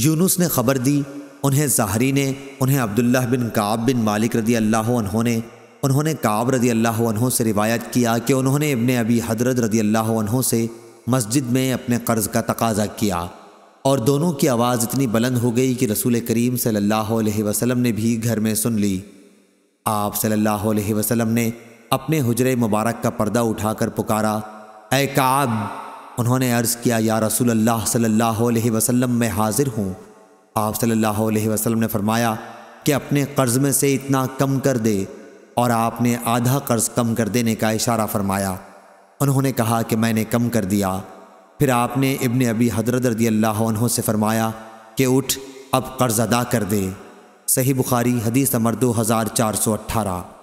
यूनुस ने खबर दी उन्हें ज़ाहरी ने उन्हें अब्दुल्लाह बिन काब बिन मालिक रदी अल्लाह ने उन्होंने काब रदी अल्लाह से रिवायत किया कि उन्होंने इबन अबी हजरत रदी अल्लाह से मस्जिद में अपने कर्ज़ का तकाजा किया और दोनों की आवाज़ इतनी बुलंद हो गई कि रसूल करीम सल्लल्लाहु वसलम ने भी घर में सुन ली आप सल्लल्लाहु अलैहि वसल्लम ने अपने हजरे मुबारक का पर्दा उठाकर पुकारा ए काब उन्होंने अर्ज़ किया या रसूल अल्लाह सल्लल्लाहु अलैहि वसल्लम मैं हाज़िर हूँ आप सल्लल्लाहु अलैहि वसल्लम ने फरमाया कि अपने कर्ज़ में से इतना कम कर दे और आपने आधा कर्ज़ कम कर देने का इशारा फरमाया उन्होंने कहा कि मैंने कम कर दिया फिर आपने इबन अबी हजरत रदी अल्लाह से फरमाया कि उठ अब कर्ज़ अदा कर दे सही बुखारी हदीस नंबर दो हज़ार चार सौ अट्ठारह